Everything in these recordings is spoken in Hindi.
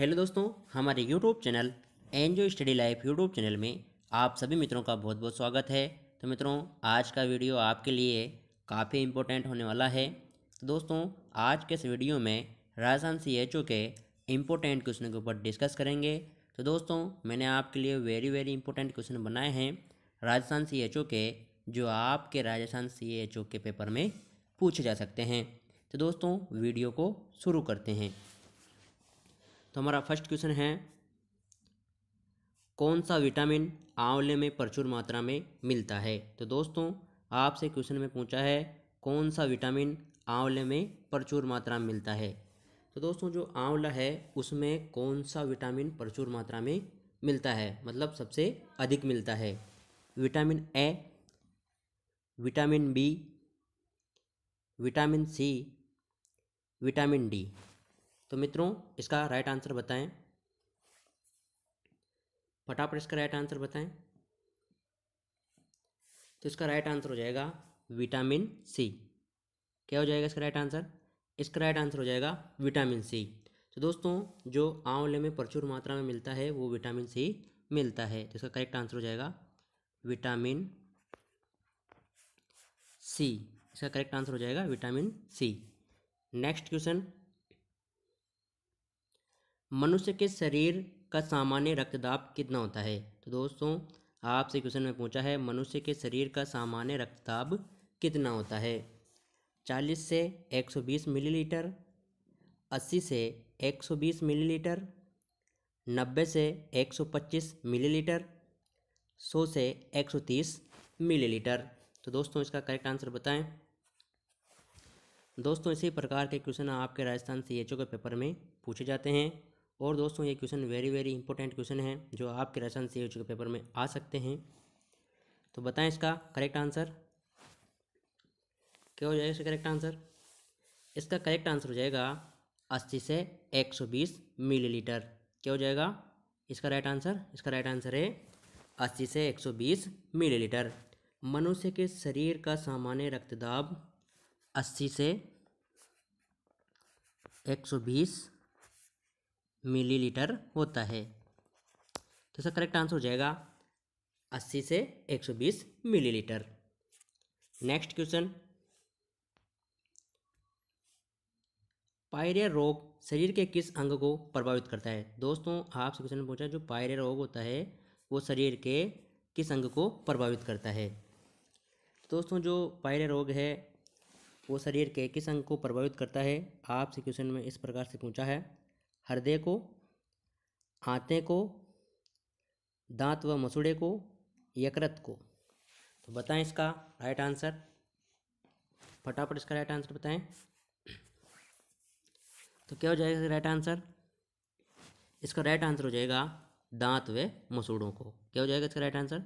हेलो दोस्तों हमारे YouTube channel enjoy study life YouTube channel में आप सभी मित्रों का बहुत बहुत स्वागत है तो मित्रों आज का वीडियो आपके लिए काफ़ी इम्पोर्टेंट होने वाला है तो दोस्तों आज के इस वीडियो में राजस्थान सी एच ओ के इम्पोर्टेंट क्वेश्चन के ऊपर डिस्कस करेंगे तो दोस्तों मैंने आपके लिए वेरी वेरी इंपॉर्टेंट क्वेश्चन बनाए हैं राजस्थान सी एच ओ के जो आपके राजस्थान सी एच ओ के पेपर में पूछे जा सकते हैं तो दोस्तों वीडियो को शुरू करते हैं तो हमारा फर्स्ट क्वेश्चन है कौन सा विटामिन आंवले में प्रचुर मात्रा में मिलता है तो दोस्तों आपसे क्वेश्चन में पूछा है कौन सा विटामिन आंवले में प्रचुर मात्रा में मिलता है तो दोस्तों जो आंवला है उसमें कौन सा विटामिन प्रचुर मात्रा में मिलता है मतलब सबसे अधिक मिलता है vitamin A vitamin B vitamin C vitamin D तो मित्रों इसका राइट आंसर बताएं फटाफट इसका राइट आंसर बताएं तो इसका राइट आंसर हो जाएगा विटामिन सी क्या हो जाएगा इसका राइट आंसर इसका राइट आंसर हो जाएगा विटामिन सी तो दोस्तों जो आंवले में प्रचुर मात्रा में मिलता है वो विटामिन सी मिलता है तो इसका करेक्ट आंसर हो जाएगा विटामिन सी इसका करेक्ट आंसर हो जाएगा विटामिन सी नेक्स्ट क्वेश्चन मनुष्य के शरीर का सामान्य रक्तदाब कितना होता है तो दोस्तों आपसे क्वेश्चन में पूछा है मनुष्य के शरीर का सामान्य रक्तदाब कितना होता है चालीस से एक सौ मिली मिलीलीटर अस्सी से एक सौ मिली मिलीलीटर नब्बे से एक सौ मिली मिलीलीटर सौ से एक सौ मिली मिलीलीटर तो दोस्तों इसका करेक्ट आंसर बताएं दोस्तों इसी प्रकार के क्वेश्चन आपके राजस्थान सी एच ओ के पेपर में पूछे जाते हैं और दोस्तों ये question very very important question है जो आपके राशन से के पेपर में आ सकते हैं तो बताएं इसका करेक्ट आंसर क्या हो जाएगा इसका करेक्ट आंसर इसका करेक्ट आंसर हो जाएगा अस्सी से एक सौ बीस मिलीलीटर क्या हो जाएगा इसका राइट आंसर इसका राइट आंसर है अस्सी से एक सौ बीस मिलीलीटर मनुष्य के शरीर का सामान्य रक्तदाब अस्सी से एक सौ बीस मिलीलीटर होता है तो इसका करेक्ट आंसर हो जाएगा 80 से 120 मिलीलीटर नेक्स्ट क्वेश्चन पायरिया रोग शरीर के किस अंग को प्रभावित करता है दोस्तों आपसे क्वेश्चन पूछा जो पायरिया रोग होता है वो शरीर के किस अंग को प्रभावित करता है दोस्तों जो पायरिया रोग है वो शरीर के किस अंग को प्रभावित करता है आपसे क्वेश्चन में इस प्रकार से पूछा है हृदय को आते को दांत व मसूड़े को यकृत को तो बताएं इसका राइट आंसर फटाफट इसका राइट आंसर बताएं तो क्या हो जाएगा राइट आंसर इसका राइट आंसर हो जाएगा दांत व मसूड़ों को क्या हो जाएगा इसका राइट आंसर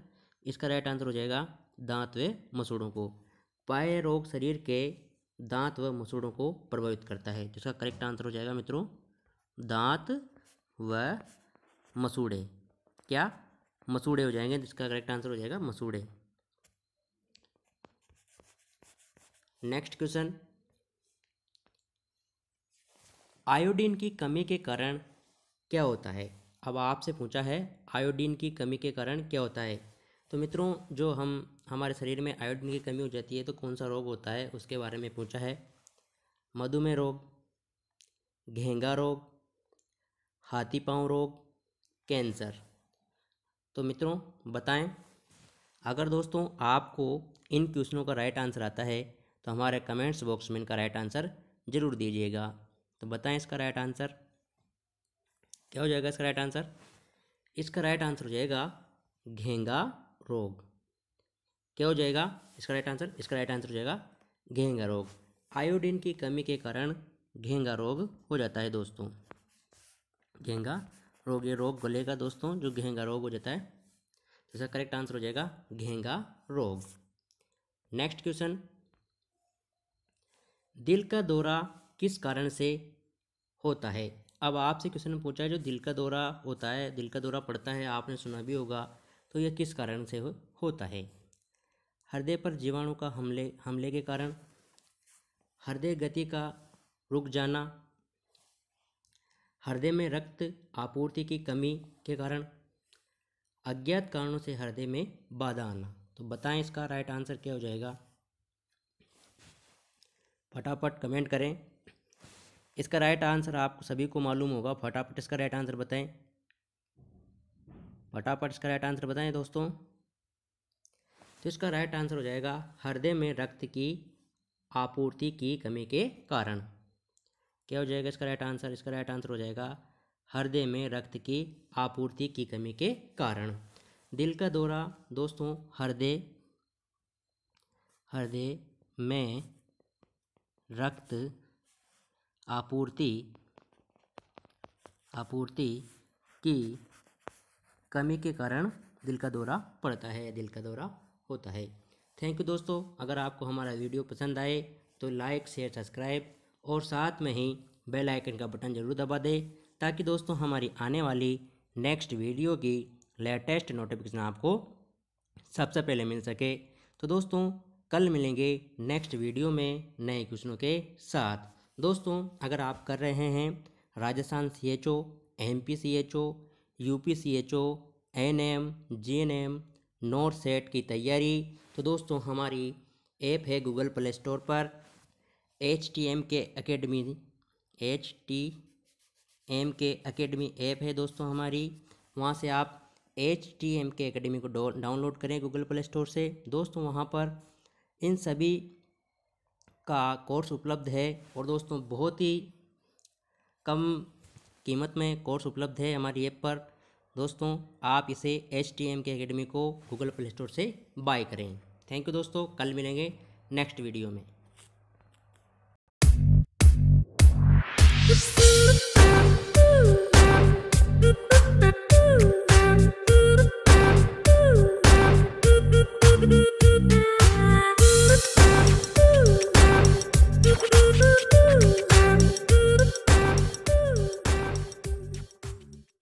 इसका राइट आंसर हो जाएगा दांत व मसूड़ों को पाए रोग शरीर के दांत व मसूड़ों को प्रभावित करता है जिसका करेक्ट आंसर हो जाएगा मित्रों दांत व मसूड़े क्या मसूड़े हो जाएंगे इसका करेक्ट आंसर हो जाएगा मसूड़े नेक्स्ट क्वेश्चन आयोडीन की कमी के कारण क्या होता है अब आपसे पूछा है आयोडीन की कमी के कारण क्या होता है तो मित्रों जो हम हमारे शरीर में आयोडीन की कमी हो जाती है तो कौन सा रोग होता है उसके बारे में पूछा है मधुमेह रोग घेंगा रोग हाथी पाँव रोग कैंसर तो मित्रों बताएं अगर दोस्तों आपको इन क्वेश्चनों का राइट आंसर आता है तो हमारे कमेंट्स बॉक्स में इनका राइट आंसर ज़रूर दीजिएगा तो बताएं इसका राइट आंसर क्या हो जाएगा इसका राइट आंसर इसका राइट आंसर हो जाएगा घेंगा रोग क्या हो जाएगा इसका राइट आंसर इसका राइट आंसर हो जाएगा घेंगा रोग आयोडीन की कमी के कारण घेंगा रोग हो जाता है दोस्तों घेंगा रोग ये रोग गले का दोस्तों जो घेंगा रोग हो जाता है तो इसका करेक्ट आंसर हो जाएगा घेंगा रोग नेक्स्ट क्वेश्चन दिल का दौरा किस कारण से होता है अब आपसे क्वेश्चन पूछा है जो दिल का दौरा होता है दिल का दौरा पड़ता है आपने सुना भी होगा तो यह किस कारण से हो, होता है हृदय पर जीवाणु का हमले हमले के कारण हृदय गति का रुक जाना हृदय में रक्त आपूर्ति की कमी के कारण अज्ञात कारणों से हृदय में बाधा आना तो बताएं इसका राइट आंसर क्या हो जाएगा फटाफट कमेंट करें इसका राइट आंसर आप सभी को मालूम होगा फटाफट इसका राइट आंसर बताएं फटाफट इसका राइट आंसर बताएं दोस्तों तो इसका राइट आंसर हो जाएगा हृदय में रक्त की आपूर्ति की कमी के कारण क्या हो जाएगा इसका राइट आंसर इसका राइट आंसर हो जाएगा हृदय में रक्त की आपूर्ति की कमी के कारण दिल का दौरा दोस्तों हृदय हृदय में रक्त आपूर्ति आपूर्ति की कमी के कारण दिल का दौरा पड़ता है दिल का दौरा होता है थैंक यू दोस्तों अगर आपको हमारा वीडियो पसंद आए तो लाइक शेयर सब्सक्राइब और साथ में ही बेल आइकन का बटन ज़रूर दबा दें ताकि दोस्तों हमारी आने वाली नेक्स्ट वीडियो की लेटेस्ट नोटिफिकेशन आपको सबसे पहले मिल सके तो दोस्तों कल मिलेंगे नेक्स्ट वीडियो में नए क्वेश्चनों के साथ दोस्तों अगर आप कर रहे हैं Rajasthan C H O M P C H O U P C H O N M G N M note set की तैयारी तो दोस्तों हमारी ऐप है गूगल प्ले स्टोर पर H T M K academy H T M K academy app है दोस्तों हमारी वहाँ से आप H T M K academy को डाउनलोड करें गूगल प्ले स्टोर से दोस्तों वहाँ पर इन सभी का कोर्स उपलब्ध है और दोस्तों बहुत ही कम कीमत में कोर्स उपलब्ध है हमारी ऐप पर दोस्तों आप इसे H T M K academy को गूगल प्ले स्टोर से बाय करें थैंक यू दोस्तों कल मिलेंगे नेक्स्ट वीडियो में